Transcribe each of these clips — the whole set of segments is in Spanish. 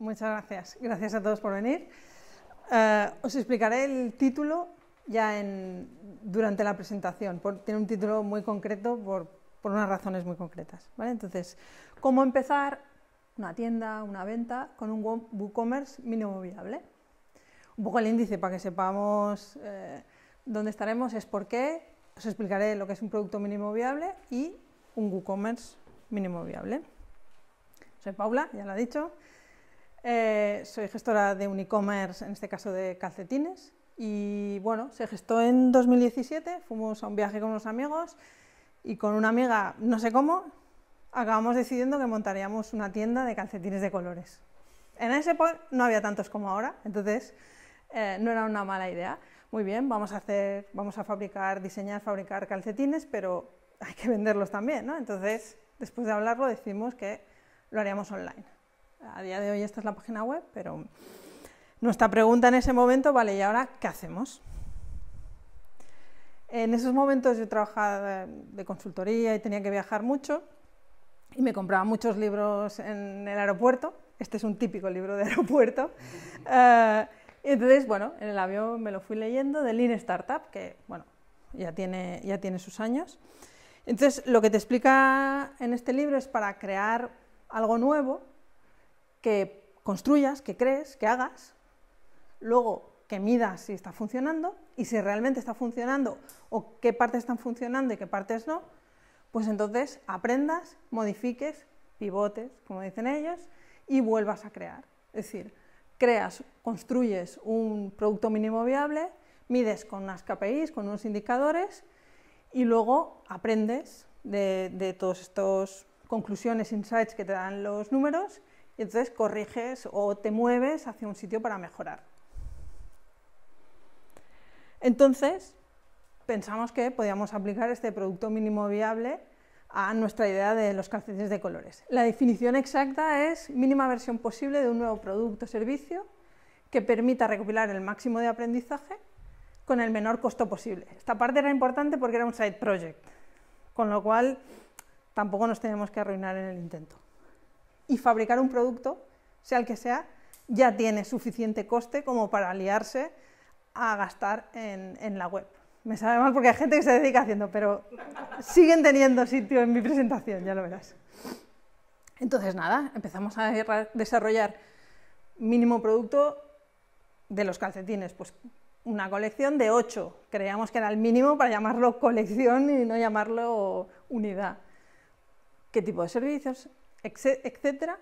Muchas gracias. Gracias a todos por venir. Eh, os explicaré el título ya durante la presentación. tiene un título muy concreto por, unas razones muy concretas. ¿vale? Entonces, ¿cómo empezar una tienda, una venta con un WooCommerce mínimo viable? Un poco el índice para que sepamos eh, dónde estaremos es por qué. Os explicaré lo que es un producto mínimo viable y un WooCommerce mínimo viable. Soy Paula, ya lo he dicho. Eh, soy gestora de un e-commerce, en este caso de calcetines, y bueno, se gestó en 2017, fuimos a un viaje con unos amigos y con una amiga, no sé cómo, acabamos decidiendo que montaríamos una tienda de calcetines de colores. En ese no había tantos como ahora, entonces eh, no era una mala idea. Muy bien, vamos a hacer, vamos a fabricar, diseñar, fabricar calcetines, pero hay que venderlos también, ¿no? Entonces, después de hablarlo, decimos que lo haríamos online a día de hoy esta es la página web, pero nuestra pregunta en ese momento, vale, ¿y ahora qué hacemos? En esos momentos yo trabajaba de consultoría y tenía que viajar mucho y me compraba muchos libros en el aeropuerto. Este es un típico libro de aeropuerto. Eh, entonces, bueno, en el avión me lo fui leyendo de Lean Startup, que, bueno, ya tiene, ya tiene sus años. Entonces, lo que te explica en este libro es para crear algo nuevo, que construyas, que crees, que hagas, luego que midas si está funcionando y si realmente está funcionando o qué partes están funcionando y qué partes no, pues entonces aprendas, modifiques, pivotes, como dicen ellos, y vuelvas a crear. Es decir, creas, construyes un producto mínimo viable, mides con unas KPIs, con unos indicadores y luego aprendes de, de todas estas conclusiones, insights que te dan los números y entonces corriges o te mueves hacia un sitio para mejorar. Entonces, pensamos que podíamos aplicar este producto mínimo viable a nuestra idea de los calcetines de colores. La definición exacta es mínima versión posible de un nuevo producto o servicio que permita recopilar el máximo de aprendizaje con el menor costo posible. Esta parte era importante porque era un side project, con lo cual tampoco nos tenemos que arruinar en el intento y fabricar un producto, sea el que sea, ya tiene suficiente coste como para aliarse a gastar en, la web. Me sabe mal porque hay gente que se dedica haciendo, pero siguen teniendo sitio en mi presentación, ya lo verás. Entonces, nada, empezamos a desarrollar mínimo producto de los calcetines, pues una colección de ocho, Creíamos que era el mínimo para llamarlo colección y no llamarlo unidad. ¿Qué tipo de servicios? etcétera,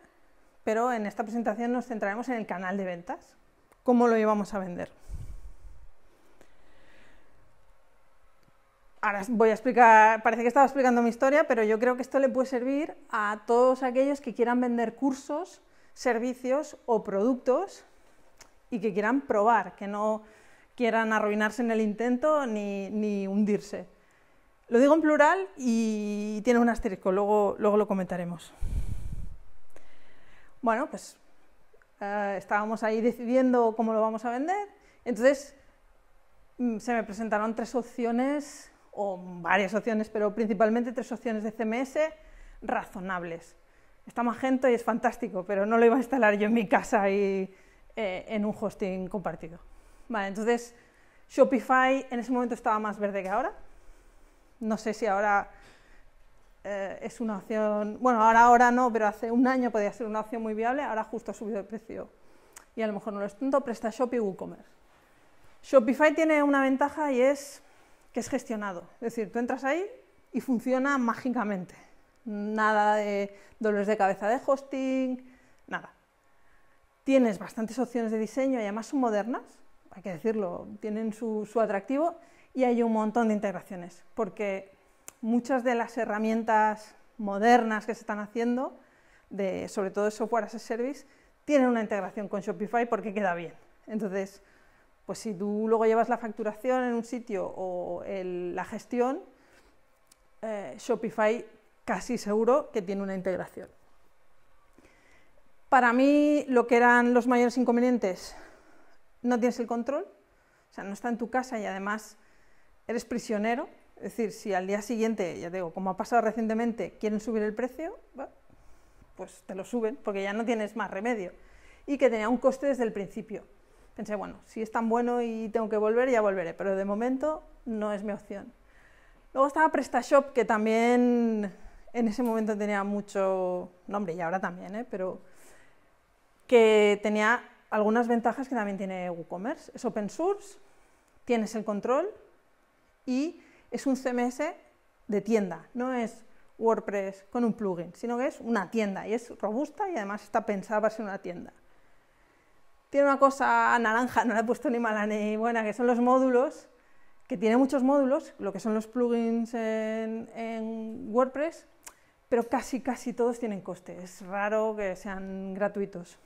pero en esta presentación nos centraremos en el canal de ventas, cómo lo íbamos a vender. Ahora voy a explicar, parece que estaba explicando mi historia, pero yo creo que esto le puede servir a todos aquellos que quieran vender cursos, servicios o productos y que quieran probar, que no quieran arruinarse en el intento ni, hundirse. Lo digo en plural y tiene un asterisco, luego lo comentaremos bueno, pues eh, estábamos ahí decidiendo cómo lo vamos a vender. Entonces mm, se me presentaron tres opciones, o varias opciones, pero principalmente tres opciones de CMS razonables. Está Magento y es fantástico, pero no lo iba a instalar yo en mi casa y eh, en un hosting compartido. Vale, entonces Shopify en ese momento estaba más verde que ahora. No sé si ahora eh, es una opción, bueno, ahora, ahora no, pero hace un año podía ser una opción muy viable, ahora justo ha subido el precio y a lo mejor no lo es tanto, PrestaShop y WooCommerce. Shopify tiene una ventaja y es que es gestionado, es decir, tú entras ahí y funciona mágicamente, nada de dolores de cabeza de hosting, nada. Tienes bastantes opciones de diseño y además son modernas, hay que decirlo, tienen su, su atractivo y hay un montón de integraciones, porque muchas de las herramientas modernas que se están haciendo, sobre todo de software as a service, tienen una integración con Shopify porque queda bien. Entonces, pues si tú luego llevas la facturación en un sitio o la gestión, eh, Shopify casi seguro que tiene una integración. Para mí lo que eran los mayores inconvenientes, no tienes el control, o sea, no está en tu casa y además eres prisionero es decir, si al día siguiente, ya te digo, como ha pasado recientemente, quieren subir el precio, pues te lo suben porque ya no tienes más remedio. Y que tenía un coste desde el principio. Pensé, bueno, si es tan bueno y tengo que volver, ya volveré, pero de momento no es mi opción. Luego estaba PrestaShop, que también en ese momento tenía mucho nombre y ahora también, ¿eh? pero que tenía algunas ventajas que también tiene WooCommerce. Es open source, tienes el control y es un CMS de tienda, no es WordPress con un plugin, sino que es una tienda y es robusta y además está pensada para ser una tienda. Tiene una cosa naranja, no la he puesto ni mala ni buena, que son los módulos, que tiene muchos módulos, lo que son los plugins en, WordPress, pero casi, casi todos tienen coste, es raro que sean gratuitos.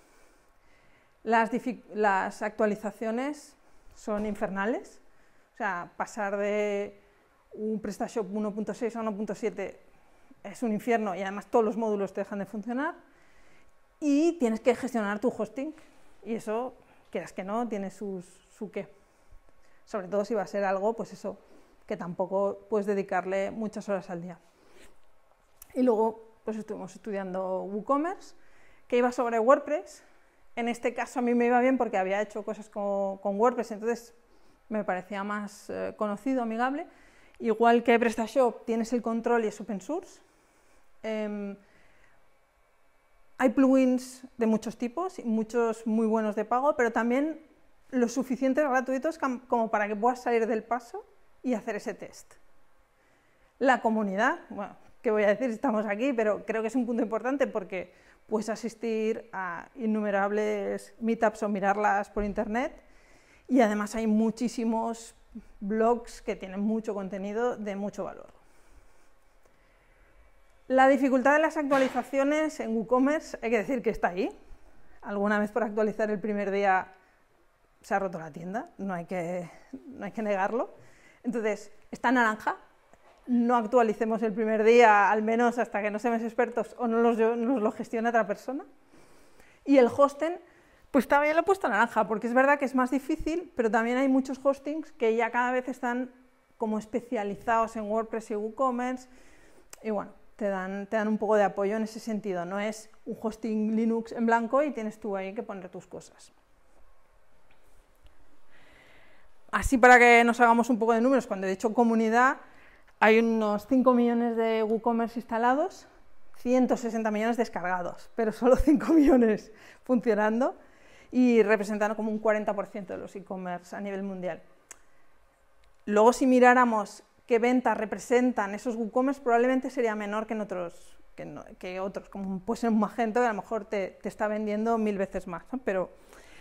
Las, las actualizaciones son infernales, o sea, pasar de un PrestaShop 1.6 o 1.7 es un infierno y además todos los módulos te dejan de funcionar. Y tienes que gestionar tu hosting. Y eso, quieras que no, tiene su, qué. Sobre todo si va a ser algo, pues eso, que tampoco puedes dedicarle muchas horas al día. Y luego, pues estuvimos estudiando WooCommerce, que iba sobre WordPress. En este caso a mí me iba bien porque había hecho cosas con, WordPress, entonces me parecía más eh, conocido, amigable Igual que PrestaShop tienes el control y es open source. Em, hay plugins de muchos tipos, muchos muy buenos de pago, pero también los suficientes gratuitos como para que puedas salir del paso y hacer ese test. La comunidad, bueno, ¿qué voy a decir estamos aquí? Pero creo que es un punto importante porque puedes asistir a innumerables meetups o mirarlas por internet y además hay muchísimos blogs que tienen mucho contenido de mucho valor. La dificultad de las actualizaciones en WooCommerce, hay que decir que está ahí. Alguna vez por actualizar el primer día se ha roto la tienda, no hay que, hay que negarlo. Entonces, está naranja, no actualicemos el primer día, al menos hasta que no seamos expertos o no nos lo gestione otra persona. Y el hosting pues también lo he puesto naranja, porque es verdad que es más difícil, pero también hay muchos hostings que ya cada vez están como especializados en WordPress y WooCommerce, y bueno, te dan, te dan un poco de apoyo en ese sentido. No es un hosting Linux en blanco y tienes tú ahí que poner tus cosas. Así para que nos hagamos un poco de números, cuando he dicho comunidad, hay unos 5 millones de WooCommerce instalados, 160 millones descargados, pero solo 5 millones funcionando y representan como un 40% de los e-commerce a nivel mundial. Luego, si miráramos qué ventas representan esos WooCommerce, probablemente sería menor que en otros, que, otros como pues ser un Magento que a lo mejor te, está vendiendo mil veces más. Pero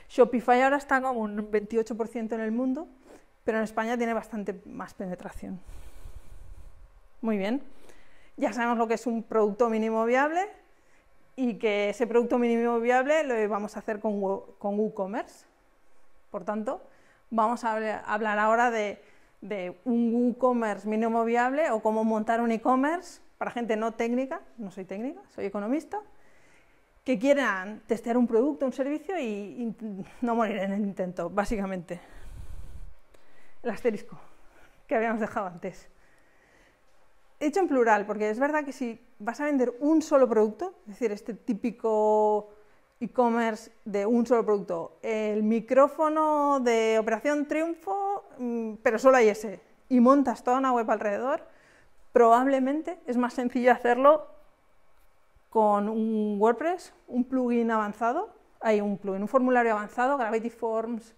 Shopify ahora está como un 28% en el mundo, pero en España tiene bastante más penetración. Muy bien. Ya sabemos lo que es un producto mínimo viable, y que ese producto mínimo viable lo vamos a hacer con, WooCommerce. Por tanto, vamos a hablar ahora de, un WooCommerce mínimo viable o cómo montar un e-commerce para gente no técnica, no soy técnica, soy economista, que quieran testear un producto, un servicio y no morir en el intento, básicamente. El asterisco que habíamos dejado antes hecho en plural, porque es verdad que si vas a vender un solo producto, es decir, este típico e-commerce de un solo producto, el micrófono de Operación Triunfo, mm, pero solo hay ese, y montas toda una web alrededor, probablemente es más sencillo hacerlo con un WordPress, un plugin avanzado, hay un plugin, un formulario avanzado, Gravity Forms.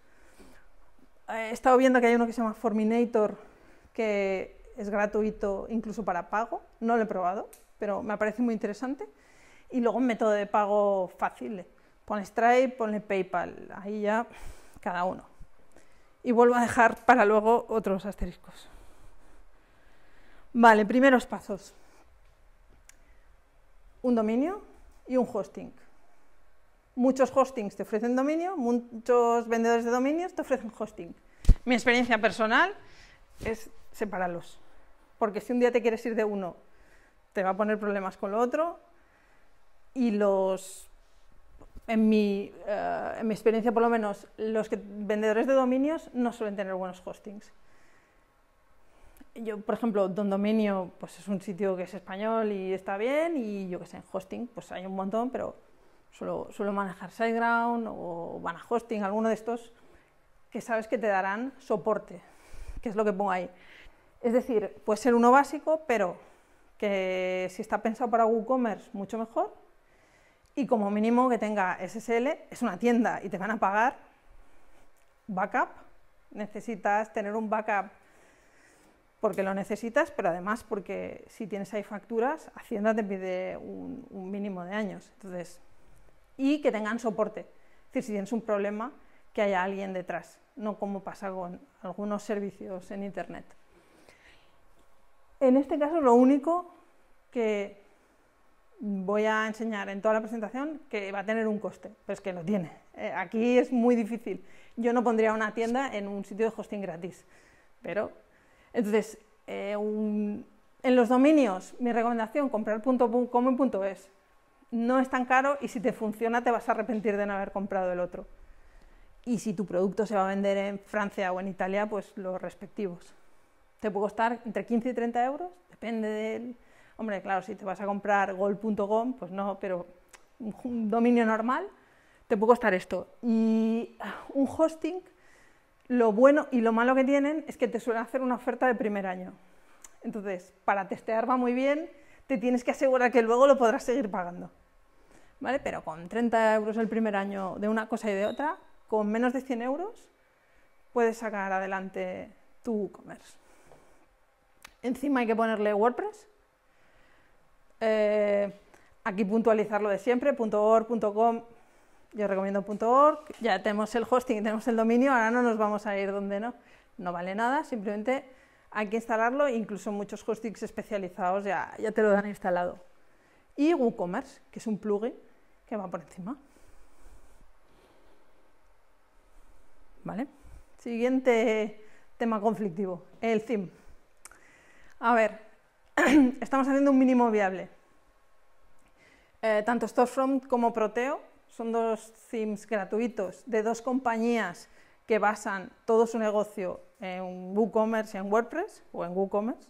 Eh, he estado viendo que hay uno que se llama Forminator, que es gratuito incluso para pago, no lo he probado, pero me parece muy interesante. Y luego un método de pago fácil, eh, pones Stripe, pone PayPal, ahí ya cada uno. Y vuelvo a dejar para luego otros asteriscos. Vale, primeros pasos. Un dominio y un hosting. Muchos hostings te ofrecen dominio, muchos vendedores de dominios te ofrecen hosting. Mi experiencia personal es separarlos porque si un día te quieres ir de uno, te va a poner problemas con lo otro. Y los, en mi, eh, en mi experiencia por lo menos, los que, vendedores de dominios no suelen tener buenos hostings. Yo, por ejemplo, Don Dominio pues es un sitio que es español y está bien, y yo que sé, en hosting pues hay un montón, pero suelo, suelo manejar SiteGround o van a Hosting, alguno de estos que sabes que te darán soporte, que es lo que pongo ahí es decir, puede ser uno básico, pero que si está pensado para WooCommerce, mucho mejor. Y como mínimo que tenga SSL, es una tienda y te van a pagar backup. Necesitas tener un backup porque lo necesitas, pero además porque si tienes ahí facturas, Hacienda te pide un, mínimo de años. Entonces, y que tengan soporte. Es decir, si tienes un problema, que haya alguien detrás, no como pasa con algunos servicios en Internet. En este caso lo único que voy a enseñar en toda la presentación que va a tener un coste, pero es que lo tiene. Eh, aquí es muy difícil. Yo no pondría una tienda en un sitio de hosting gratis, pero entonces eh, en los dominios mi recomendación comprar punto .es. No es tan caro y si te funciona te vas a arrepentir de no haber comprado el otro. Y si tu producto se va a vender en Francia o en Italia, pues los respectivos te puede costar entre 15 y 30 euros, depende del... Hombre, claro, si te vas a comprar gol.com, pues no, pero un dominio normal, te puede costar esto. Y ah, un hosting, lo bueno y lo malo que tienen es que te suelen hacer una oferta de primer año. Entonces, para testear va muy bien, te tienes que asegurar que luego lo podrás seguir pagando. ¿Vale? Pero con 30 euros el primer año de una cosa y de otra, con menos de 100 euros, puedes sacar adelante tu e-commerce. Encima hay que ponerle WordPress. Eh, aquí puntualizarlo de siempre, .org, yo recomiendo .org. Ya tenemos el hosting, tenemos el dominio, ahora no nos vamos a ir donde no. No vale nada, simplemente hay que instalarlo, incluso muchos hostings especializados ya, ya te lo dan instalado. Y WooCommerce, que es un plugin que va por encima. ¿Vale? Siguiente tema conflictivo, el theme. A ver, estamos haciendo un mínimo viable. Eh, tanto Storefront como Proteo son dos themes gratuitos de dos compañías que basan todo su negocio en WooCommerce, y en WordPress o en WooCommerce,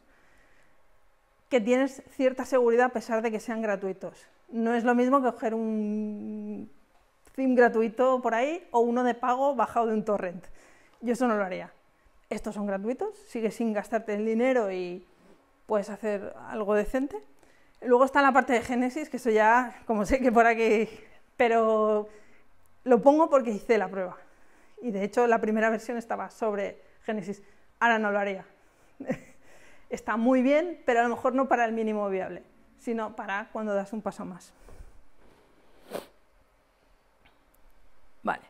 que tienes cierta seguridad a pesar de que sean gratuitos. No es lo mismo que coger un theme gratuito por ahí o uno de pago bajado de un torrent. Yo eso no lo haría. Estos son gratuitos, sigues sin gastarte el dinero y puedes hacer algo decente. Luego está la parte de Génesis, que eso ya, como sé que por aquí, pero lo pongo porque hice la prueba. Y de hecho la primera versión estaba sobre Génesis. Ahora no lo haría. está muy bien, pero a lo mejor no para el mínimo viable, sino para cuando das un paso más. Vale.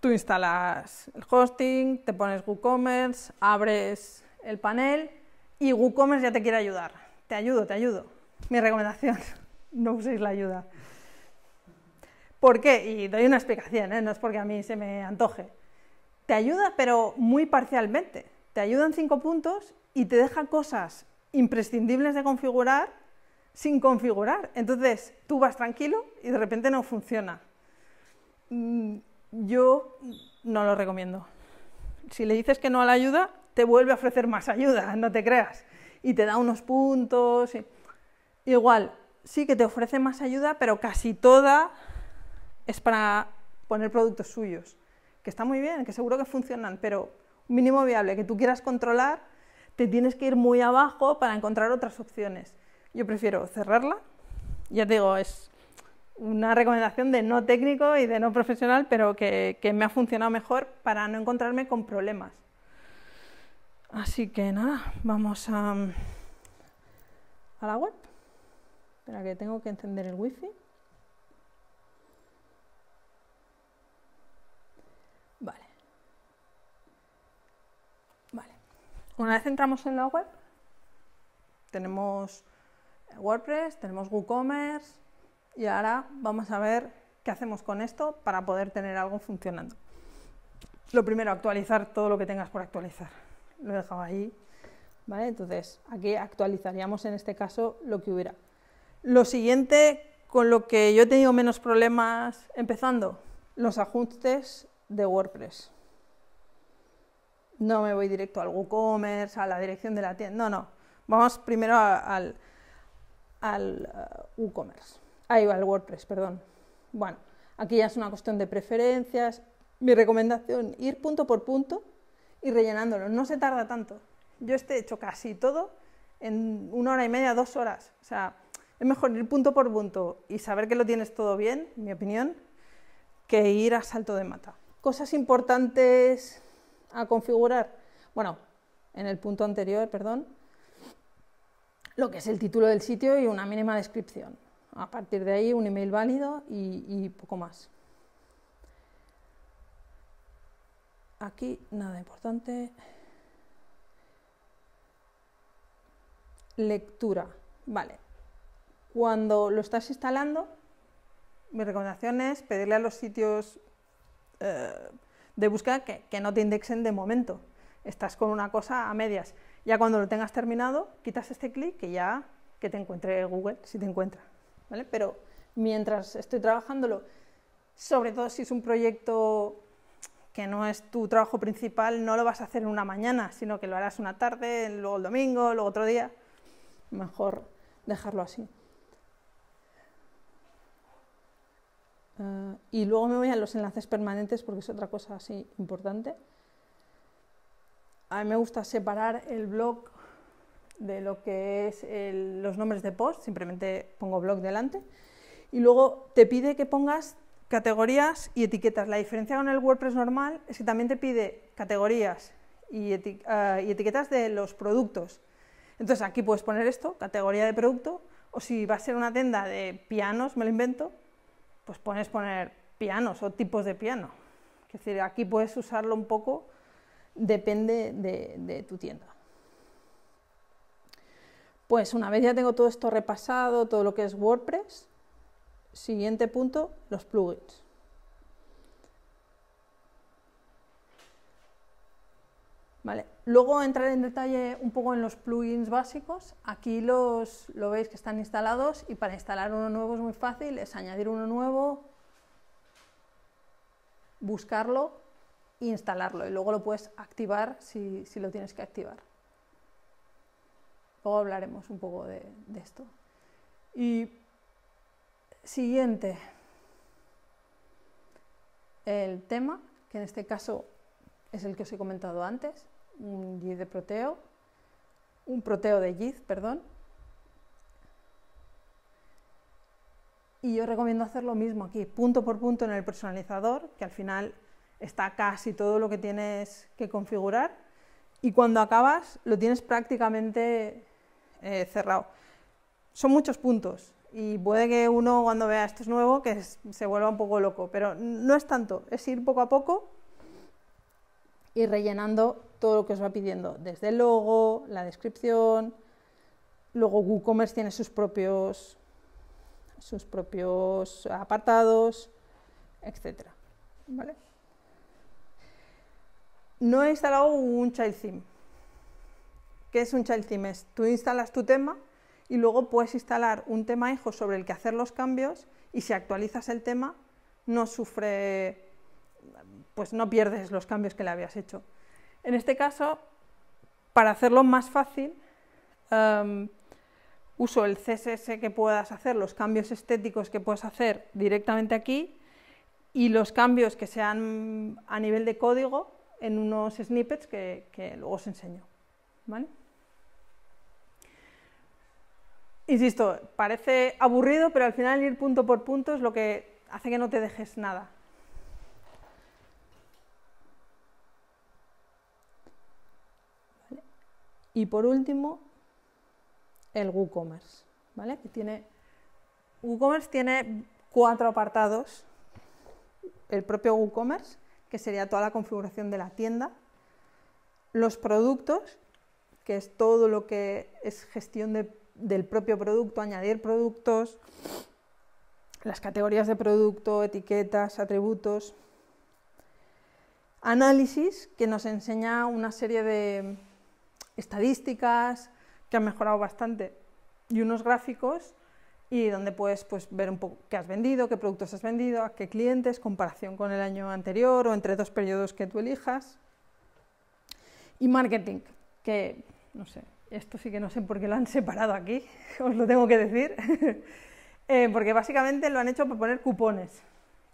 Tú instalas el hosting, te pones WooCommerce, abres el panel y WooCommerce ya te quiere ayudar. Te ayudo, te ayudo. Mi recomendación, no uséis la ayuda. ¿Por qué? Y doy una explicación, ¿eh? no es porque a mí se me antoje. Te ayuda, pero muy parcialmente. Te ayuda en cinco puntos y te deja cosas imprescindibles de configurar sin configurar. Entonces tú vas tranquilo y de repente no funciona. Mm, yo no lo recomiendo. Si le dices que no a la ayuda, te vuelve a ofrecer más ayuda, no te creas, y te da unos puntos. Igual, sí que te ofrece más ayuda, pero casi toda es para poner productos suyos, que está muy bien, que seguro que funcionan, pero un mínimo viable que tú quieras controlar, te tienes que ir muy abajo para encontrar otras opciones. Yo prefiero cerrarla, ya te digo, es una recomendación de no técnico y de no profesional, pero que me ha funcionado mejor para no encontrarme con problemas. Así que nada, vamos a, mm, a la web. Espera que tengo que encender el wifi. Vale. Vale. Una vez entramos en la web, tenemos WordPress, tenemos WooCommerce y ahora vamos a ver qué hacemos con esto para poder tener algo funcionando. Lo primero, actualizar todo lo que tengas por actualizar lo he dejado ahí, ¿vale? Entonces, aquí actualizaríamos en este caso lo que hubiera. Lo siguiente con lo que yo he tenido menos problemas empezando, los ajustes de WordPress. No me voy directo al WooCommerce, a la dirección de la tienda, no, no. Vamos primero al, al uh, WooCommerce. Ahí va, el WordPress, perdón. Bueno, aquí ya es una cuestión de preferencias. Mi recomendación, ir punto por punto y rellenándolo. No se tarda tanto. Yo este he hecho casi todo en una hora y media, dos horas. O sea, es mejor ir punto por punto y saber que lo tienes todo bien, en mi opinión, que ir a salto de mata. Cosas importantes a configurar. Bueno, en el punto anterior, perdón, lo que es el título del sitio y una mínima descripción. A partir de ahí, un email válido y poco más. aquí nada importante. Lectura. Vale. Cuando lo estás instalando, mi recomendación es pedirle a los sitios eh, de búsqueda que, no te indexen de momento. Estás con una cosa a medias. Ya cuando lo tengas terminado, quitas este clic que ya que te encuentre Google, si te encuentra. ¿vale? Pero mientras estoy trabajándolo, sobre todo si es un proyecto que no es tu trabajo principal, no lo vas a hacer en una mañana, sino que lo harás una tarde, luego el domingo, luego otro día. Mejor dejarlo así. Eh, y luego me voy a los enlaces permanentes porque es otra cosa así importante. A mí me gusta separar el blog de lo que es los nombres de post, simplemente pongo blog delante. Y luego te pide que pongas categorías y etiquetas. La diferencia con el WordPress normal es que también te pide categorías ah, y, etiquetas de los productos. Entonces aquí puedes poner esto, categoría de producto, o si va a ser una tienda de pianos, me lo invento, pues pones poner pianos o tipos de piano. Es decir, aquí puedes usarlo un poco, depende de tu tienda. Pues una vez ya tengo todo esto repasado, todo lo que es WordPress, Siguiente punto, los plugins. Vale. Luego entraré en detalle un poco en los plugins básicos. Aquí los, lo veis que están instalados y para instalar uno nuevo es muy fácil, es añadir uno nuevo, buscarlo e instalarlo. Y luego lo puedes activar si, lo tienes que activar. Luego hablaremos un poco de, esto. Y Siguiente. El tema, que en este caso es el que os he comentado antes, un de proteo, un proteo de yiz, perdón. Y yo recomiendo hacer lo mismo aquí, punto por punto en el personalizador, que al final está casi todo lo que tienes que configurar. Y cuando acabas, lo tienes prácticamente eh, cerrado. Son muchos puntos, y puede que uno cuando vea esto es nuevo que se vuelva un poco loco, pero no es tanto, es ir poco a poco y rellenando todo lo que os va pidiendo, desde el logo, la descripción, luego WooCommerce tiene sus propios sus propios apartados, etcétera, ¿vale? No he instalado un child theme. ¿Qué es un child theme? tú instalas tu tema y luego puedes instalar un tema hijo sobre el que hacer los cambios y si actualizas el tema no sufre, pues no pierdes los cambios que le habías hecho. En este caso, para hacerlo más fácil, em, uso el CSS que puedas hacer, los cambios estéticos que puedas hacer directamente aquí y los cambios que sean a nivel de código en unos snippets que, luego os enseño. Insisto, parece aburrido, pero al final ir punto por punto es lo que hace que no te dejes nada. Y por último, el WooCommerce, ¿vale? Que tiene WooCommerce tiene cuatro apartados. El propio WooCommerce, que sería toda la configuración de la tienda, los productos, que es todo lo que es gestión de del propio producto, añadir productos, las categorías de producto, etiquetas, atributos. Análisis, que nos enseña una serie de estadísticas que han mejorado bastante y unos gráficos y donde puedes pues, ver un poco qué has vendido, qué productos has vendido, a qué clientes, comparación con el año anterior o entre dos periodos que tú elijas. Y marketing, que no sé, esto sí que no sé por qué lo han separado aquí, os lo tengo que decir. Eh, porque básicamente lo han hecho para poner cupones.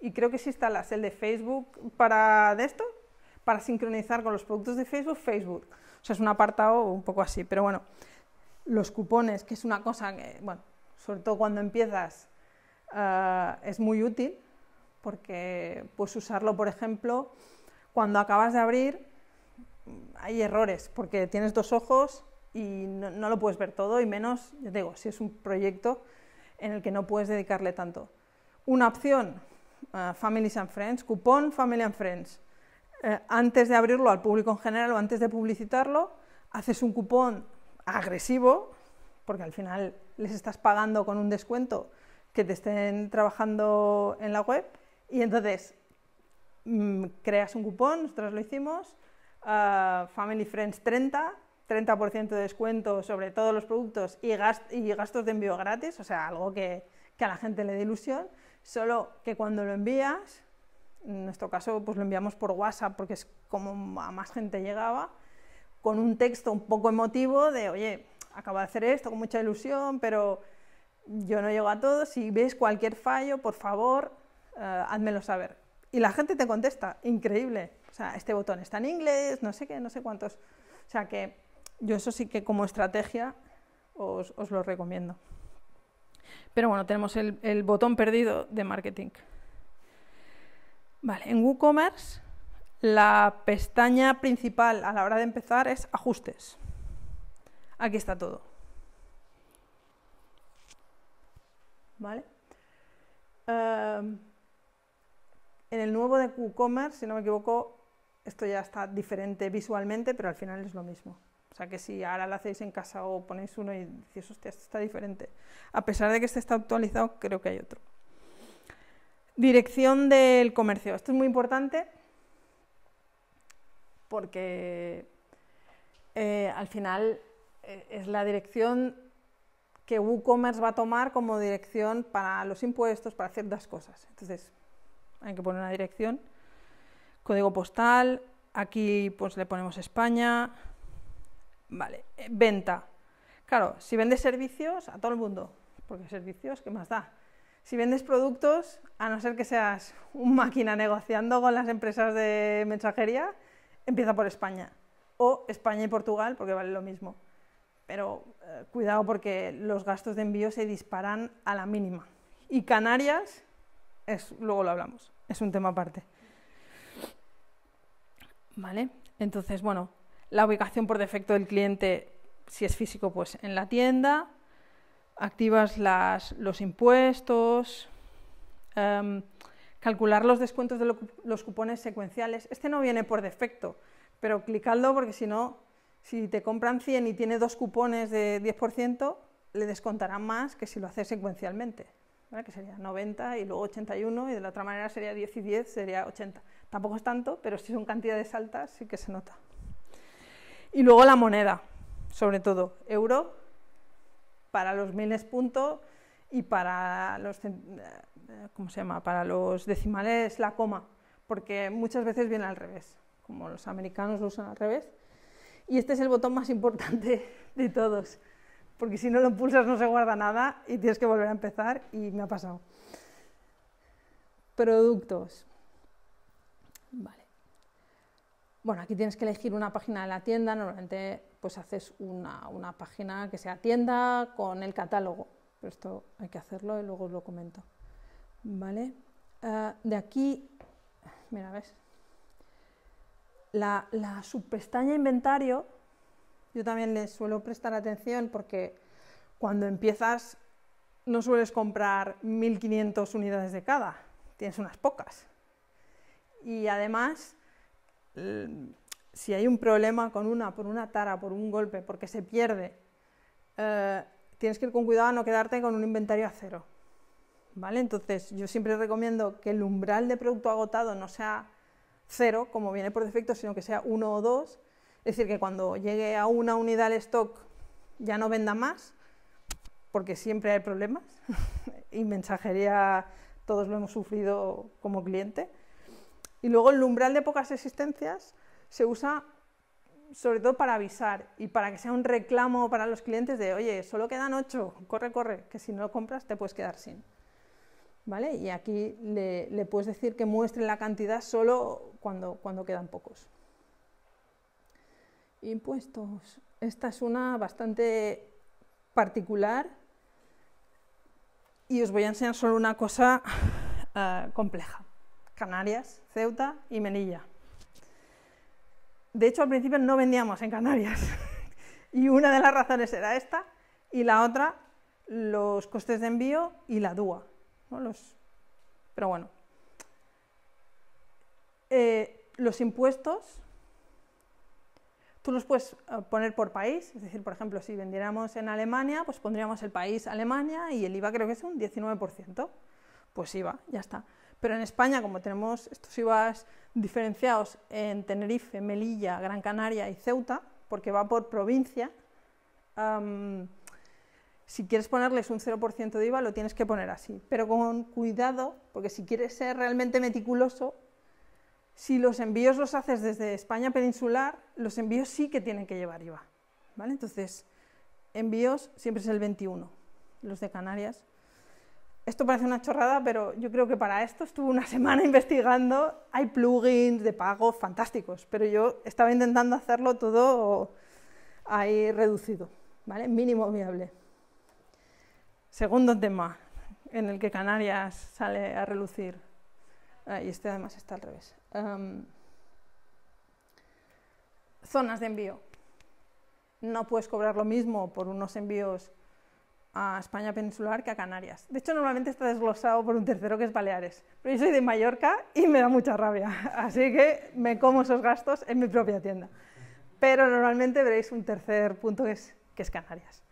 Y creo que si instalas el de Facebook para esto, para sincronizar con los productos de Facebook, Facebook. O sea, es un apartado un poco así, pero bueno, los cupones, que es una cosa que, bueno, sobre todo cuando empiezas, eh, es muy útil, porque puedes usarlo, por ejemplo, cuando acabas de abrir, hay errores, porque tienes dos ojos y no, lo puedes ver todo, y menos, ya digo, si es un proyecto en el que no puedes dedicarle tanto. Una opción, eh, Families and Friends, cupón Family and Friends. Eh, antes de abrirlo al público en general o antes de publicitarlo, haces un cupón agresivo, porque al final les estás pagando con un descuento que te estén trabajando en la web, y entonces mm, creas un cupón, nosotros lo hicimos, eh, Family Friends 30, 30% de descuento sobre todos los productos y, gastos de envío gratis, o sea, algo que, a la gente le dé ilusión, solo que cuando lo envías, en nuestro caso pues lo enviamos por WhatsApp porque es como a más gente llegaba, con un texto un poco emotivo de, oye, acabo de hacer esto con mucha ilusión, pero yo no llego a todos, si ves cualquier fallo, por favor, eh, házmelo saber. Y la gente te contesta, increíble, o sea, este botón está en inglés, no sé qué, no sé cuántos. O sea que yo eso sí que como estrategia os, lo recomiendo. Pero bueno, tenemos el, botón perdido de marketing. Vale, en WooCommerce la pestaña principal a la hora de empezar es ajustes. Aquí está todo. Vale. Em, en el nuevo de WooCommerce, si no me equivoco, esto ya está diferente visualmente, pero al final es lo mismo. O sea que si ahora lo hacéis en casa o ponéis uno y decís, hostia, esto está diferente. A pesar de que este está actualizado, creo que hay otro. Dirección del comercio. Esto es muy importante porque eh, al final eh, es la dirección que WooCommerce va a tomar como dirección para los impuestos, para ciertas cosas. Entonces, hay que poner una dirección, código postal, aquí pues le ponemos España, Vale, eh, venta. Claro, si vendes servicios, a todo el mundo, porque servicios, ¿qué más da? Si vendes productos, a no ser que seas un máquina negociando con las empresas de mensajería, empieza por España. O España y Portugal, porque vale lo mismo. Pero eh, cuidado porque los gastos de envío se disparan a la mínima. Y Canarias, luego lo hablamos, es un tema aparte. ¿Vale? Entonces, bueno, la ubicación por defecto del cliente, si es físico, pues en la tienda, activas los impuestos, em, calcular los descuentos de los cupones secuenciales. Este no viene por defecto, pero clicadlo porque si no, si te compran 100 y tiene dos cupones de 10%, le descontarán más que si lo haces secuencialmente, que sería 90 y luego 81 y de la otra manera sería 10 y 10, sería 80. Tampoco es tanto, pero si son cantidades altas sí que se nota. Y luego la moneda, sobre todo, euro para los miles punto y para los, eh, ¿cómo se llama? Para los decimales la coma, porque muchas veces viene al revés, como los americanos lo usan al revés. Y este es el botón más importante de todos, porque si no lo pulsas no se guarda nada y tienes que volver a empezar y me ha pasado. Productos. Bueno, aquí tienes que elegir una página de la tienda, normalmente pues haces una, página que sea tienda con el catálogo, pero esto hay que hacerlo y luego os lo comento. ¿Vale? Ah, de aquí, mira, ¿ves? La, la subpestaña inventario, yo también le suelo prestar atención porque cuando empiezas no sueles comprar 1500 unidades de cada, tienes unas pocas. Y además si hay un problema con una, por una tara, por un golpe, porque se pierde, eh, tienes que ir con cuidado a no quedarte con un inventario a cero. ¿Vale? Entonces, yo siempre recomiendo que el umbral de producto agotado no sea cero, como viene por defecto, sino que sea uno o dos. Es decir, que cuando llegue a una unidad al stock ya no venda más, porque siempre hay problemas. y mensajería todos lo hemos sufrido como cliente. Y luego el umbral de pocas existencias se usa sobre todo para avisar y para que sea un reclamo para los clientes de, oye, solo quedan ocho, corre, corre, que si no lo compras te puedes quedar sin. ¿Vale? Y aquí le, puedes decir que muestre la cantidad solo cuando, cuando quedan pocos. Impuestos. Esta es una bastante particular y os voy a enseñar solo una cosa ah, compleja. Canarias, Ceuta y Melilla. De hecho, al principio no vendíamos en Canarias y una de las razones era esta y la otra los costes de envío y la DUA. Pero bueno, eh, los impuestos tú los puedes eh, poner por país, es decir, por ejemplo, si vendiéramos en Alemania, pues pondríamos el país Alemania y el IVA creo que es un 19%. Pues IVA, ya está. Pero en España, como tenemos estos IVAs diferenciados en Tenerife, Melilla, Gran Canaria y Ceuta, porque va por provincia, si quieres ponerles un 0% de IVA, lo tienes que poner así, pero con cuidado, porque si quieres ser realmente meticuloso, si los envíos los haces desde España peninsular, los envíos sí que tienen que llevar IVA. ¿vale? Entonces, envíos siempre es el 21, los de Canarias esto parece una chorrada, pero yo creo que para esto estuve una semana investigando. Hay plugins de pago fantásticos, pero yo estaba intentando hacerlo todo ahí reducido, ¿vale? Mínimo viable. Segundo tema en el que Canarias sale a relucir. Ah, y este además está al revés. Em, zonas de envío. No puedes cobrar lo mismo por unos envíos a España peninsular que a Canarias. De hecho, normalmente está desglosado por un tercero que es Baleares. Pero yo soy de Mallorca y me da mucha rabia, así que me como esos gastos en mi propia tienda. Pero normalmente veréis un tercer punto que es, que es Canarias.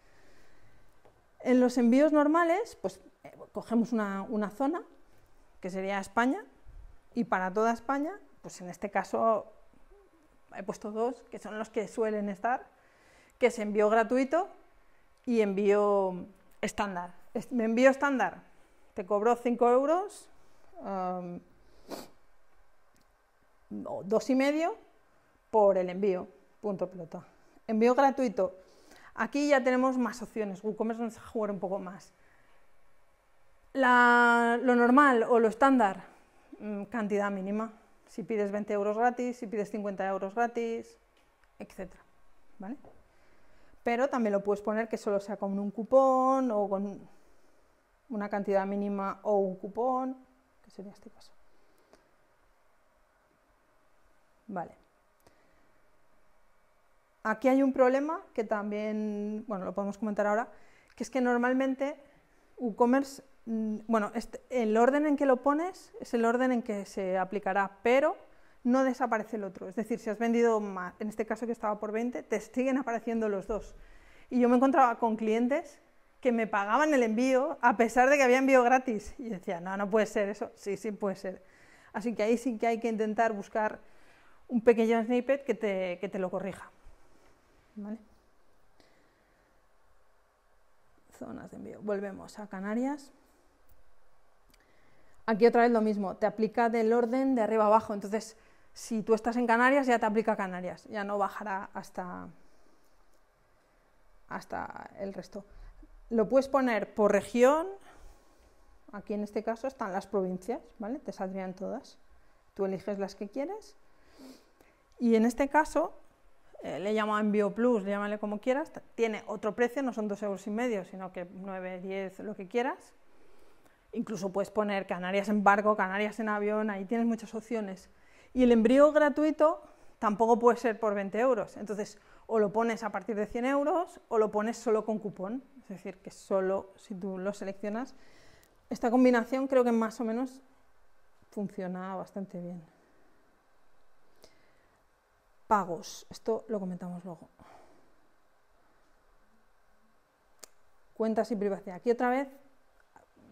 En los envíos normales, pues eh, cogemos una, una, zona, que sería España, y para toda España, pues en este caso he puesto dos, que son los que suelen estar, que es envío gratuito y envío estándar. Me envío estándar, te cobro 5 euros, o dos y medio por el envío, punto Envío gratuito. Aquí ya tenemos más opciones. WooCommerce nos a jugar un poco más. lo normal o lo estándar, mm, cantidad mínima. Si pides 20 euros gratis, si pides 50 euros gratis, etcétera, ¿Vale? pero también lo puedes poner que solo sea con un cupón o con una cantidad mínima o un cupón, que sería este caso. Vale. Aquí hay un problema que también, bueno, lo podemos comentar ahora, que es que normalmente WooCommerce, mm, bueno, este, el orden en que lo pones es el orden en que se aplicará, pero no desaparece el otro. Es decir, si has vendido más, en este caso que estaba por 20, te siguen apareciendo los dos. Y yo me encontraba con clientes que me pagaban el envío a pesar de que había envío gratis. Y decía, no, no puede ser eso. Sí, sí puede ser. Así que ahí sí que hay que intentar buscar un pequeño snippet que te, que te lo corrija. Zonas de envío. Volvemos a Canarias. Aquí otra vez lo mismo, te aplica del orden de arriba abajo. Entonces, si tú estás en Canarias ya te aplica Canarias, ya no bajará hasta, hasta el resto. Lo puedes poner por región, aquí en este caso están las provincias, ¿vale? Te saldrían todas, tú eliges las que quieres. Y en este caso, eh, le llamo Envío Plus, llámale como quieras, tiene otro precio, no son dos euros y medio, sino que 9, 10, lo que quieras. Incluso puedes poner Canarias en barco, Canarias en avión, ahí tienes muchas opciones. Y el embrión gratuito tampoco puede ser por 20 euros. Entonces, o lo pones a partir de 100 euros o lo pones solo con cupón. Es decir, que solo si tú lo seleccionas. Esta combinación creo que más o menos funciona bastante bien. Pagos. Esto lo comentamos luego. Cuentas y privacidad. Aquí otra vez,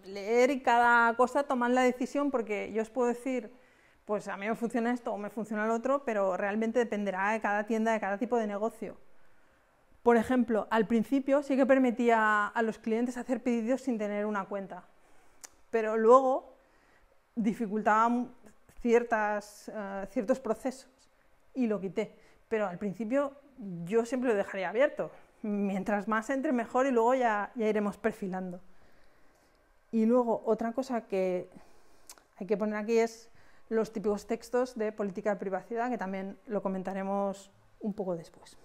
leer y cada cosa tomar la decisión porque yo os puedo decir pues a mí me funciona esto o me funciona el otro, pero realmente dependerá de cada tienda, de cada tipo de negocio. Por ejemplo, al principio sí que permitía a los clientes hacer pedidos sin tener una cuenta, pero luego dificultaba ciertas, eh, ciertos procesos y lo quité. Pero al principio yo siempre lo dejaría abierto. Mientras más entre, mejor y luego ya, ya iremos perfilando. Y luego otra cosa que hay que poner aquí es los típicos textos de política de privacidad, que también lo comentaremos un poco después.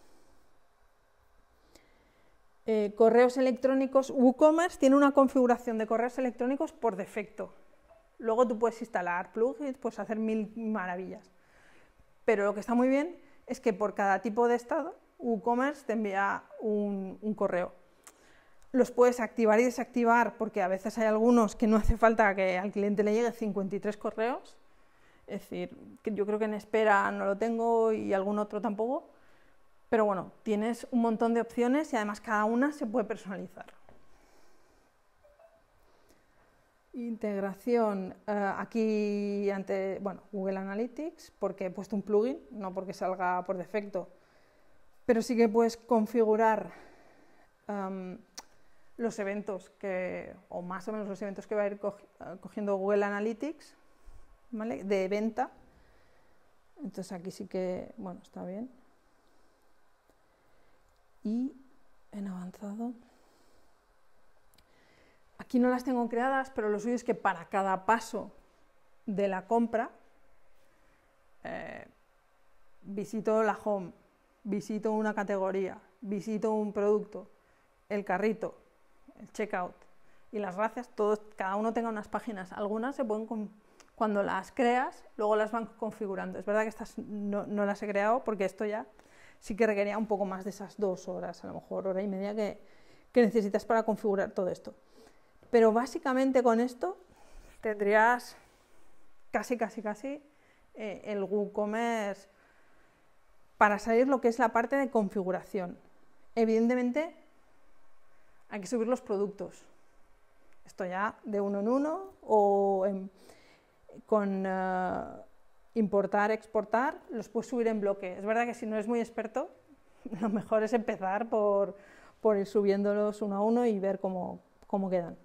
Eh, correos electrónicos, WooCommerce tiene una configuración de correos electrónicos por defecto. Luego tú puedes instalar plugins, puedes hacer mil maravillas. Pero lo que está muy bien es que por cada tipo de estado, WooCommerce te envía un correo. Los puedes activar y desactivar porque a veces hay algunos que no hace falta que al cliente le llegue 53 correos es decir, que yo creo que en espera no lo tengo y algún otro tampoco. Pero bueno, tienes un montón de opciones y además cada una se puede personalizar. Integración. Eh, aquí ante, bueno, Google Analytics, porque he puesto un plugin, no porque salga por defecto. Pero sí que puedes configurar em, los eventos que, o más o menos los eventos que va a ir eh, cogiendo Google Analytics de venta. Entonces aquí sí que, bueno, está bien. Y en avanzado. Aquí no las tengo creadas, pero lo suyo es que para cada paso de la compra eh, visito la home, visito una categoría, visito un producto, el carrito, el checkout y las gracias, cada uno tenga unas páginas. Algunas se pueden cuando las creas, luego las van configurando. Es verdad que estas no, las he creado porque esto ya sí que requería un poco más de esas dos horas, a lo mejor hora y media que, necesitas para configurar todo esto. Pero básicamente con esto tendrías casi, casi, casi eh, el WooCommerce para salir lo que es la parte de configuración. Evidentemente hay que subir los productos. Esto ya de uno en uno o en con eh, importar, exportar, los puedes subir en bloque. Es verdad que si no es muy experto, lo mejor es empezar por, ir subiéndolos uno a uno y ver cómo, quedan.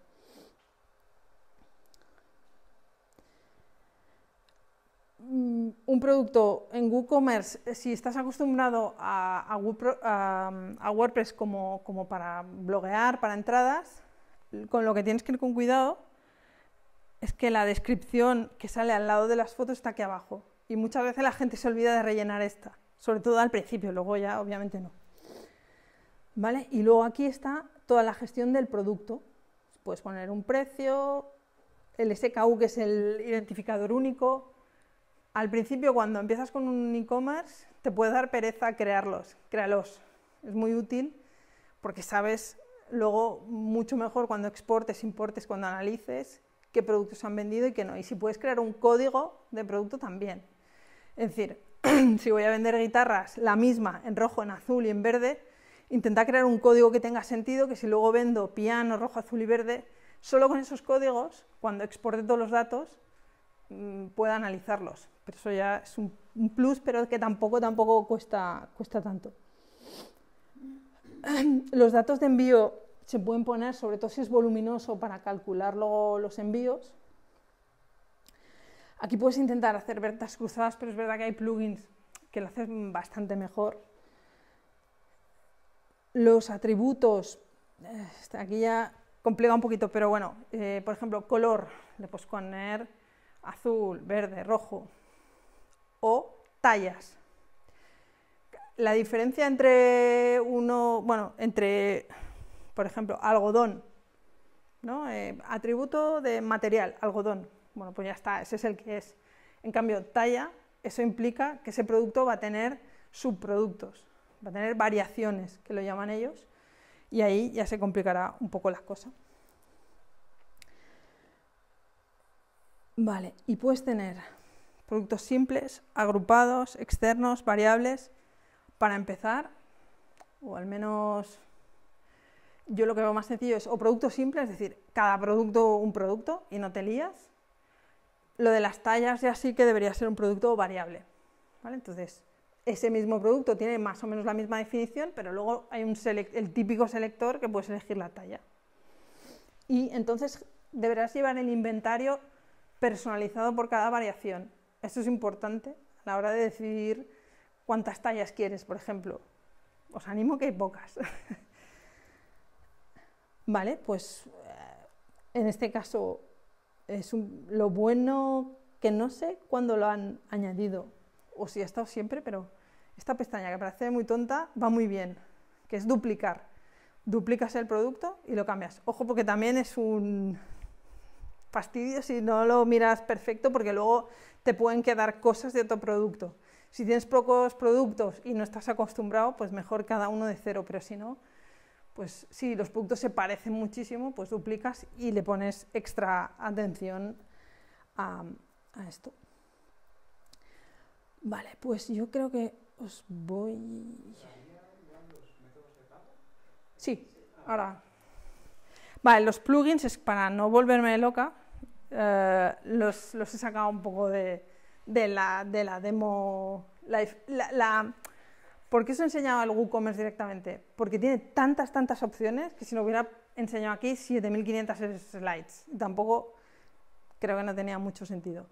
Mm, un producto en WooCommerce, si estás acostumbrado a, WordPress como, como, para bloguear, para entradas, con lo que tienes que ir con cuidado es que la descripción que sale al lado de las fotos está aquí abajo. Y muchas veces la gente se olvida de rellenar esta, sobre todo al principio, luego ya obviamente no. ¿Vale? Y luego aquí está toda la gestión del producto. Puedes poner un precio, el SKU que es el identificador único. Al principio cuando empiezas con un e-commerce te puede dar pereza crearlos, créalos. Es muy útil porque sabes luego mucho mejor cuando exportes, importes, cuando analices qué productos han vendido y qué no. Y si puedes crear un código de producto también. Es decir, si voy a vender guitarras, la misma en rojo, en azul y en verde, intenta crear un código que tenga sentido, que si luego vendo piano, rojo, azul y verde, solo con esos códigos, cuando exporte todos los datos, mm, pueda analizarlos. Pero eso ya es un, plus, pero que tampoco, tampoco cuesta, cuesta tanto. Los datos de envío se pueden poner, sobre todo si es voluminoso, para calcular luego los envíos. Aquí puedes intentar hacer vertas cruzadas, pero es verdad que hay plugins que lo hacen bastante mejor. Los atributos, eh, este, aquí ya complica un poquito, pero bueno, eh, por ejemplo, color, le puedes poner azul, verde, rojo o tallas. La diferencia entre uno, bueno, entre por ejemplo, algodón, eh, atributo de material, algodón. Bueno, pues ya está, ese es el que es. En cambio, talla, eso implica que ese producto va a tener subproductos, va a tener variaciones, que lo llaman ellos, y ahí ya se complicará un poco las cosas. Vale, y puedes tener productos simples, agrupados, externos, variables, para empezar, o al menos yo lo que veo más sencillo es o producto simple, es decir, cada producto un producto y no te lías. Lo de las tallas ya sí que debería ser un producto variable. ¿vale? Entonces, ese mismo producto tiene más o menos la misma definición, pero luego hay un el típico selector que puedes elegir la talla. Y entonces deberás llevar el inventario personalizado por cada variación. Eso es importante a la hora de decidir cuántas tallas quieres, por ejemplo. Os animo que hay pocas. Vale, pues eh, en este caso es lo bueno que no sé cuándo lo han añadido o si ha estado siempre, pero esta pestaña que parece muy tonta va muy bien, que es duplicar. Duplicas el producto y lo cambias. Ojo porque también es un fastidio si no lo miras perfecto porque luego te pueden quedar cosas de otro producto. Si tienes pocos productos y no estás acostumbrado, pues mejor cada uno de cero, pero si no, pues si los productos se parecen muchísimo, pues duplicas y le pones extra atención a, esto. Vale, pues yo creo que os voy... Sí, ahora. Vale, los plugins es para no volverme loca. Eh, los, he sacado un poco de, de, la, demo live. la, ¿Por qué os he enseñado el WooCommerce directamente? Porque tiene tantas, tantas opciones que si no hubiera enseñado aquí 7.500 slides. Tampoco creo que no tenía mucho sentido.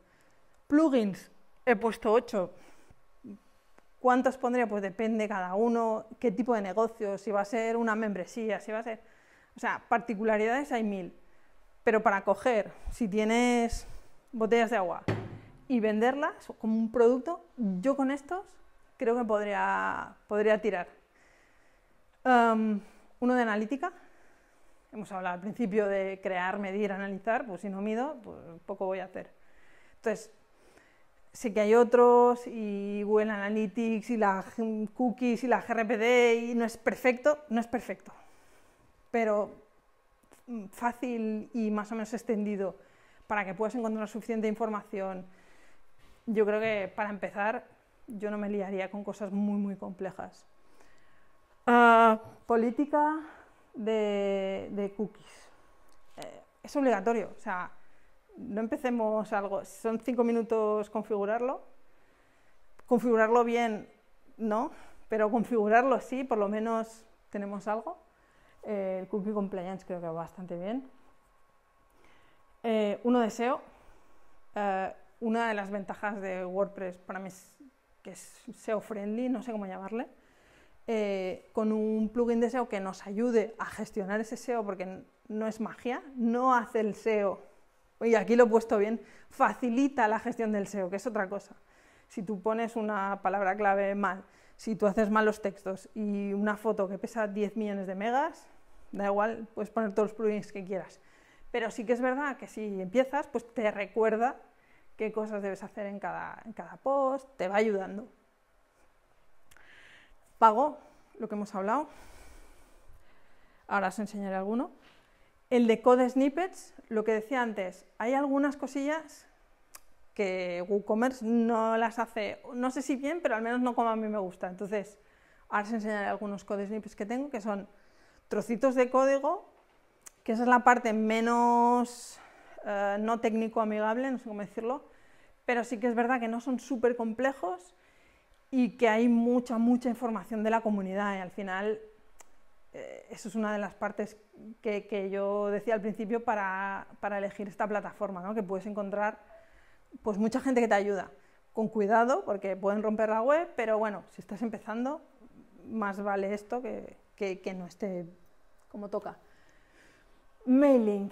Plugins, he puesto 8. ¿Cuántos pondría? Pues depende cada uno, qué tipo de negocio, si va a ser una membresía, si va a ser... O sea, particularidades hay mil. Pero para coger, si tienes botellas de agua y venderlas como un producto, yo con estos creo que podría, podría tirar. Em, uno de analítica. Hemos hablado al principio de crear, medir, analizar. Pues si no mido, pues poco voy a hacer. Entonces, sé que hay otros, y Google Analytics, y las cookies, y la GRPD, y no es perfecto, no es perfecto. Pero mm, fácil y más o menos extendido para que puedas encontrar suficiente información. Yo creo que para empezar yo no me liaría con cosas muy, muy complejas. Ah, política de, cookies. Eh, es obligatorio, o sea, no empecemos algo, son cinco minutos configurarlo, configurarlo bien, no, pero configurarlo sí, por lo menos tenemos algo. Eh, el cookie compliance creo que va bastante bien. Eh, uno deseo. una de las ventajas de WordPress para mí es que es SEO friendly, no sé cómo llamarle, eh, con un plugin de SEO que nos ayude a gestionar ese SEO, porque no es magia, no hace el SEO, y aquí lo he puesto bien, facilita la gestión del SEO, que es otra cosa. Si tú pones una palabra clave mal, si tú haces mal los textos y una foto que pesa 10 millones de megas, da igual, puedes poner todos los plugins que quieras. Pero sí que es verdad que si empiezas, pues te recuerda qué cosas debes hacer en cada, en cada post, te va ayudando. Pago, lo que hemos hablado. Ahora os enseñaré alguno. El de Code Snippets, lo que decía antes, hay algunas cosillas que WooCommerce no las hace, no sé si bien, pero al menos no como a mí me gusta. Entonces, ahora os enseñaré algunos Code Snippets que tengo, que son trocitos de código, que esa es la parte menos eh, no técnico amigable, no sé cómo decirlo, pero sí que es verdad que no son súper complejos y que hay mucha, mucha información de la comunidad y al final eh, eso es una de las partes que, yo decía al principio para, para elegir esta plataforma, que puedes encontrar pues mucha gente que te ayuda, con cuidado porque pueden romper la web, pero bueno, si estás empezando, más vale esto que, que no esté como toca. Mailing.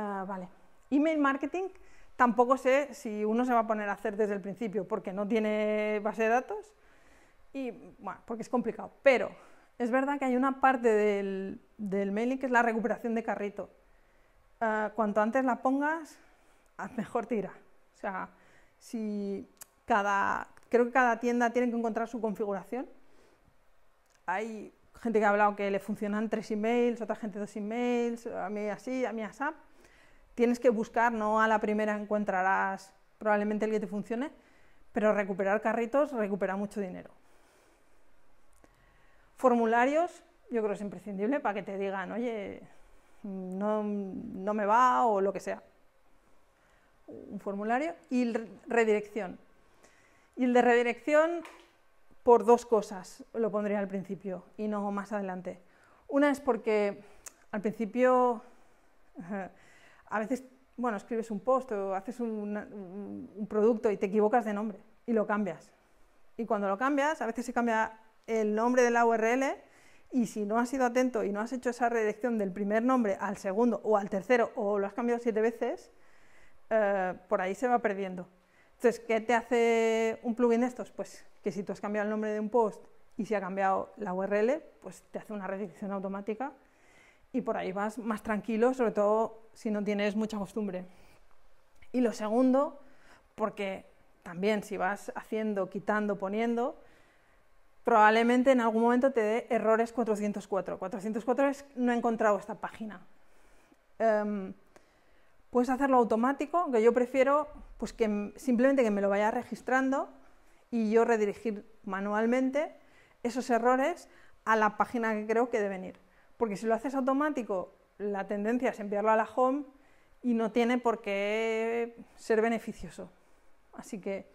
Ah, vale. Email marketing, tampoco sé si uno se va a poner a hacer desde el principio porque no tiene base de datos y bueno, porque es complicado. Pero es verdad que hay una parte del, mailing que es la recuperación de carrito. Ah, cuanto antes la pongas, mejor tira. O sea, si cada, creo que cada tienda tiene que encontrar su configuración. Hay gente que ha hablado que le funcionan tres emails, otra gente dos emails, a mí así, a mí asap tienes que buscar, no a la primera encontrarás probablemente el que te funcione, pero recuperar carritos recupera mucho dinero. Formularios, yo creo que es imprescindible para que te digan, oye, no, no me va o lo que sea. Un formulario y redirección. Y el de redirección por dos cosas lo pondría al principio y no más adelante. Una es porque al principio a veces, bueno, escribes un post o haces un, producto y te equivocas de nombre y lo cambias. Y cuando lo cambias, a veces se cambia el nombre de la URL y si no has sido atento y no has hecho esa redirección del primer nombre al segundo o al tercero o lo has cambiado siete veces, eh, por ahí se va perdiendo. Entonces, ¿qué te hace un plugin de estos? Pues que si tú has cambiado el nombre de un post y se ha cambiado la URL, pues te hace una redirección automática y por ahí vas más tranquilo, sobre todo si no tienes mucha costumbre. Y lo segundo, porque también si vas haciendo, quitando, poniendo, probablemente en algún momento te dé errores 404. 404 es no he encontrado esta página. Em, puedes hacerlo automático, que yo prefiero pues que simplemente que me lo vaya registrando y yo redirigir manualmente esos errores a la página que creo que deben ir. Porque si lo haces automático, la tendencia es enviarlo a la home y no tiene por qué ser beneficioso. Así que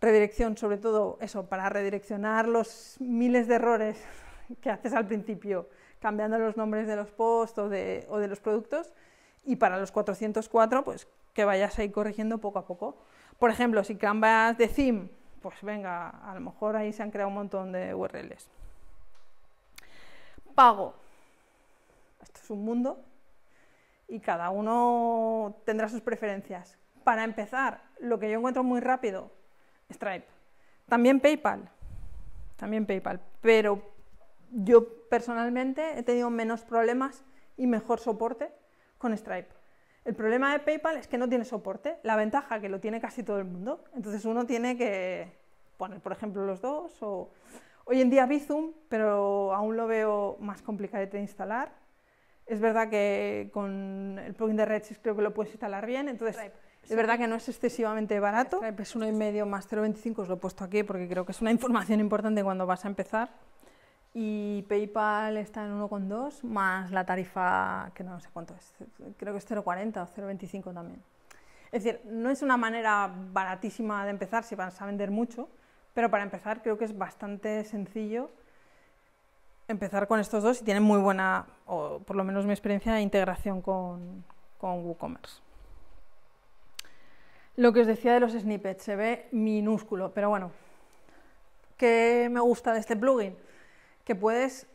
redirección, sobre todo eso, para redireccionar los miles de errores que haces al principio, cambiando los nombres de los posts o de, los productos, y para los 404, pues que vayas ahí corrigiendo poco a poco. Por ejemplo, si cambias de theme, pues venga, a lo mejor ahí se han creado un montón de URLs. Pago esto es un mundo y cada uno tendrá sus preferencias. Para empezar, lo que yo encuentro muy rápido, Stripe. También PayPal, también PayPal, pero yo personalmente he tenido menos problemas y mejor soporte con Stripe. El problema de PayPal es que no tiene soporte, la ventaja que lo tiene casi todo el mundo, entonces uno tiene que poner, por ejemplo, los dos o... Hoy en día Bizum, pero aún lo veo más complicado de instalar. Es verdad que con el plugin de Redshift creo que lo puedes instalar bien, entonces es verdad que no es excesivamente barato. Stripe es 1,5 más 0,25, os lo he puesto aquí porque creo que es una información importante cuando vas a empezar. Y PayPal está en 1,2 más la tarifa, que no sé cuánto es, creo que es 0,40 o 0,25 también. Es decir, no es una manera baratísima de empezar si vas a vender mucho, pero para empezar creo que es bastante sencillo empezar con estos dos y tienen muy buena, o por lo menos mi experiencia, de integración con, con WooCommerce. Lo que os decía de los snippets, se ve minúsculo, pero bueno, ¿qué me gusta de este plugin? Que puedes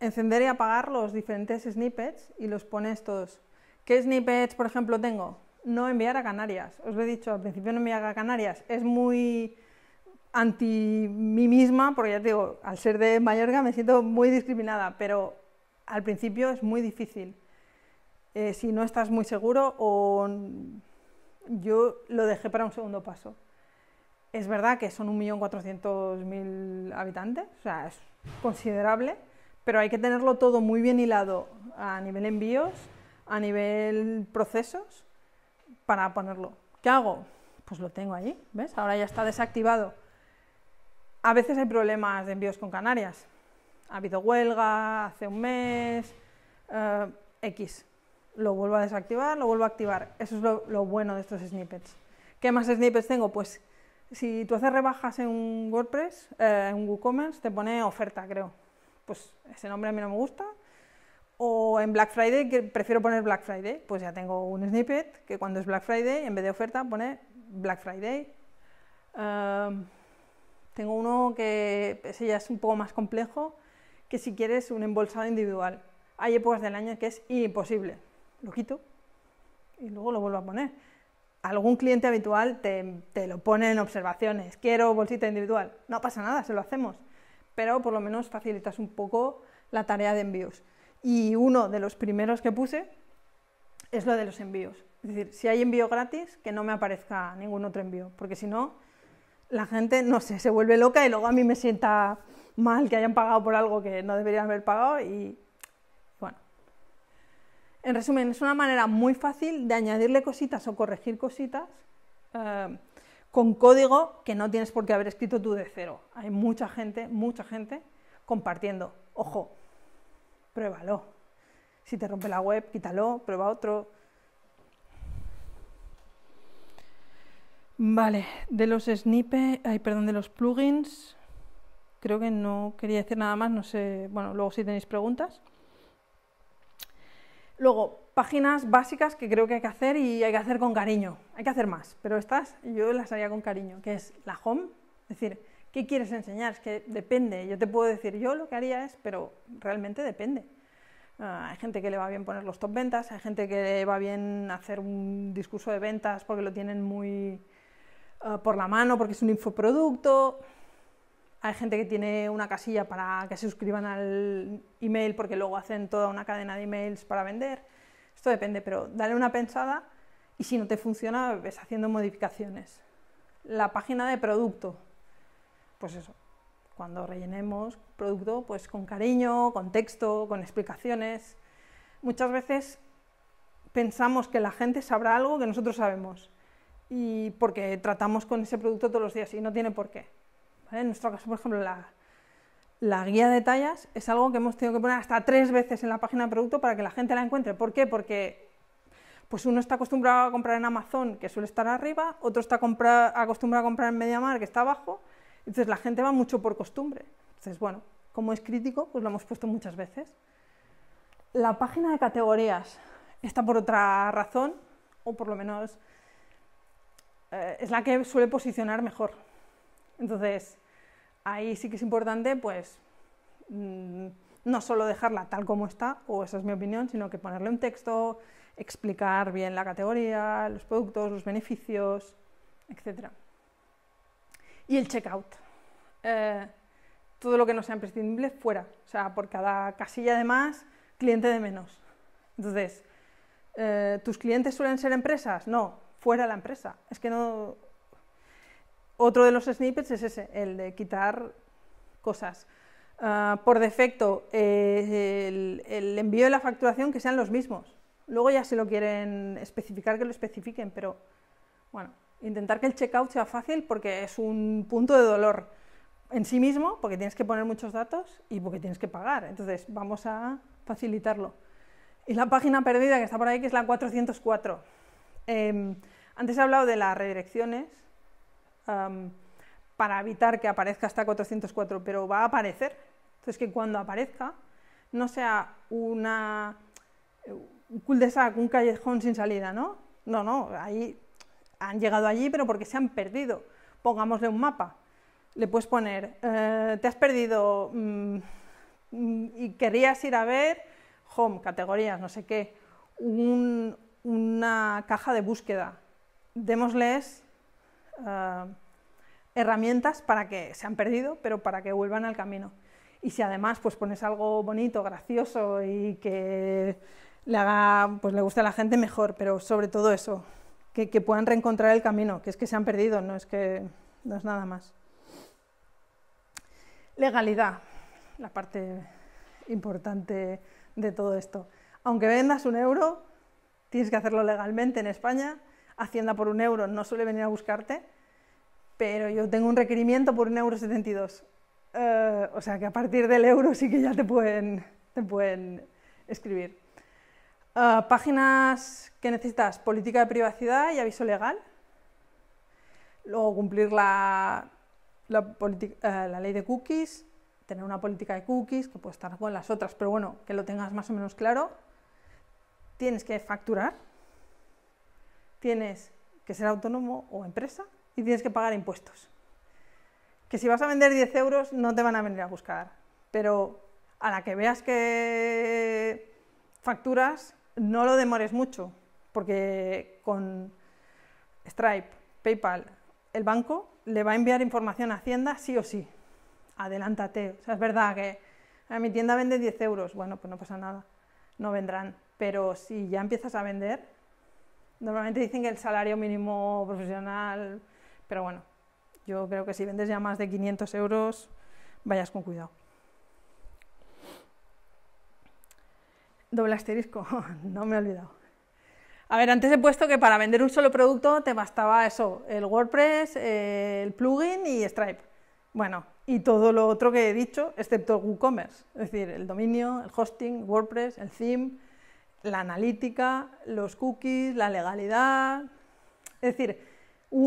encender y apagar los diferentes snippets y los pones todos. ¿Qué snippets, por ejemplo, tengo? No enviar a Canarias. Os lo he dicho al principio, no enviar a Canarias. Es muy anti mí misma, porque ya te digo, al ser de Mallorca me siento muy discriminada, pero al principio es muy difícil. Eh, si no estás muy seguro o yo lo dejé para un segundo paso. Es verdad que son 1.400.000 habitantes, o sea, es considerable, pero hay que tenerlo todo muy bien hilado a nivel envíos, a nivel procesos, para ponerlo. ¿Qué hago? Pues lo tengo allí, ¿ves? Ahora ya está desactivado a veces hay problemas de envíos con Canarias. Ha habido huelga hace un mes, eh, X. Lo vuelvo a desactivar, lo vuelvo a activar. Eso es lo, bueno de estos snippets. ¿Qué más snippets tengo? Pues si tú haces rebajas en WordPress, eh, en WooCommerce, te pone oferta, creo. Pues ese nombre a mí no me gusta. O en Black Friday, prefiero poner Black Friday, pues ya tengo un snippet que cuando es Black Friday, en vez de oferta, pone Black Friday. Eh, tengo uno que ese ya es un poco más complejo, que si quieres un embolsado individual. Hay épocas del año que es imposible. Lo quito y luego lo vuelvo a poner. Algún cliente habitual te, te lo pone en observaciones. Quiero bolsita individual. No pasa nada, se lo hacemos. Pero por lo menos facilitas un poco la tarea de envíos. Y uno de los primeros que puse es lo de los envíos. Es decir, si hay envío gratis, que no me aparezca ningún otro envío, porque si no, la gente, no sé, se vuelve loca y luego a mí me sienta mal que hayan pagado por algo que no deberían haber pagado y bueno. En resumen, es una manera muy fácil de añadirle cositas o corregir cositas eh, con código que no tienes por qué haber escrito tú de cero. Hay mucha gente, mucha gente compartiendo. Ojo, pruébalo. Si te rompe la web, quítalo, prueba otro Vale, de los ay, perdón, de los plugins, creo que no quería decir nada más, no sé, bueno, luego si tenéis preguntas. Luego, páginas básicas que creo que hay que hacer y hay que hacer con cariño, hay que hacer más, pero estas yo las haría con cariño, que es la home, es decir, ¿qué quieres enseñar? Es que depende, yo te puedo decir, yo lo que haría es, pero realmente depende. Ah, hay gente que le va bien poner los top ventas, hay gente que le va bien hacer un discurso de ventas porque lo tienen muy, eh, por la mano porque es un infoproducto. Hay gente que tiene una casilla para que se suscriban al email porque luego hacen toda una cadena de emails para vender. Esto depende, pero dale una pensada y si no te funciona, ves haciendo modificaciones. La página de producto, pues eso, cuando rellenemos producto, pues con cariño, con texto, con explicaciones. Muchas veces pensamos que la gente sabrá algo que nosotros sabemos y porque tratamos con ese producto todos los días y no tiene por qué. En nuestro caso, por ejemplo, la, guía de tallas es algo que hemos tenido que poner hasta tres veces en la página de producto para que la gente la encuentre. ¿Por qué? Porque pues uno está acostumbrado a comprar en Amazon, que suele estar arriba, otro está acostumbrado a comprar en Mediamar, que está abajo. Entonces la gente va mucho por costumbre. Entonces, bueno, como es crítico, pues lo hemos puesto muchas veces. La página de categorías está por otra razón, o por lo menos eh, es la que suele posicionar mejor. Entonces, ahí sí que es importante, pues, mm, no solo dejarla tal como está, o esa es mi opinión, sino que ponerle un texto, explicar bien la categoría, los productos, los beneficios, etc. Y el checkout. Eh, todo lo que no sea imprescindible fuera, o sea, por cada casilla de más, cliente de menos. Entonces, eh, ¿tus clientes suelen ser empresas? No fuera la empresa. Es que no... Otro de los snippets es ese, el de quitar cosas. Ah, por defecto, eh, el, envío de la facturación que sean los mismos. Luego ya si lo quieren especificar, que lo especifiquen, pero bueno, intentar que el checkout sea fácil porque es un punto de dolor en sí mismo, porque tienes que poner muchos datos y porque tienes que pagar. Entonces, vamos a facilitarlo. Y la página perdida que está por ahí, que es la 404. Antes he hablado de las redirecciones para evitar que aparezca hasta 404, pero va a aparecer. Entonces, que cuando aparezca no sea una, un cul-de-sac, un callejón sin salida, ¿no? No, no, ahí han llegado allí, pero porque se han perdido. Pongámosle un mapa. Le puedes poner, eh, te has perdido mm, mm, y querías ir a ver home, categorías, no sé qué, una caja de búsqueda démosles eh, herramientas para que se han perdido, pero para que vuelvan al camino. Y si además pues pones algo bonito, gracioso y que le haga, pues le guste a la gente mejor, pero sobre todo eso, que, que puedan reencontrar el camino, que es que se han perdido, no es que no es nada más. Legalidad, la parte importante de todo esto. Aunque vendas un euro, tienes que hacerlo legalmente en España Hacienda por un euro no suele venir a buscarte, pero yo tengo un requerimiento por un euro 72. Eh, o sea que a partir del euro sí que ya te pueden, te pueden escribir. Eh, páginas que necesitas, política de privacidad y aviso legal. Luego cumplir la, eh, la ley de cookies, tener una política de cookies que puede estar con las otras, pero bueno, que lo tengas más o menos claro. Tienes que facturar, tienes que ser autónomo o empresa y tienes que pagar impuestos. Que si vas a vender 10 euros no te van a venir a buscar, pero a la que veas que facturas, no lo demores mucho, porque con Stripe, PayPal, el banco le va a enviar información a Hacienda sí o sí. Adelántate. O sea, es verdad que a ah, mi tienda vende 10 euros, bueno, pues no pasa nada, no vendrán. Pero si ya empiezas a vender, Normalmente dicen que el salario mínimo profesional, pero bueno, yo creo que si vendes ya más de 500 euros, vayas con cuidado. Doble asterisco, no me he olvidado. A ver, antes he puesto que para vender un solo producto te bastaba eso, el WordPress, eh, el plugin y Stripe. Bueno, y todo lo otro que he dicho, excepto WooCommerce, es decir, el dominio, el hosting, WordPress, el theme, la analítica, los cookies, la legalidad. Es decir,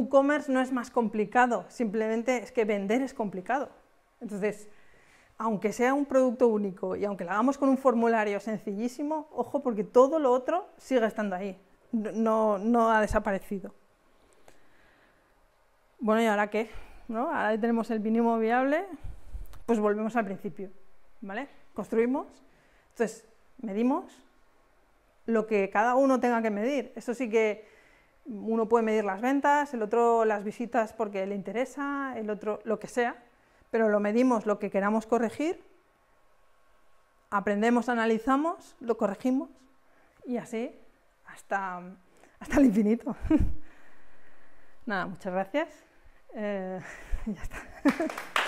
commerce no es más complicado, simplemente es que vender es complicado. Entonces, aunque sea un producto único y aunque lo hagamos con un formulario sencillísimo, ojo porque todo lo otro sigue estando ahí, no, no ha desaparecido. Bueno, ¿y ahora qué? ¿No? Ahora tenemos el mínimo viable, pues volvemos al principio, ¿vale? Construimos, entonces medimos, lo que cada uno tenga que medir. Eso sí que uno puede medir las ventas, el otro las visitas porque le interesa, el otro lo que sea, pero lo medimos lo que queramos corregir, aprendemos, analizamos, lo corregimos y así hasta, hasta el infinito. Nada, muchas gracias. Eh, ya está.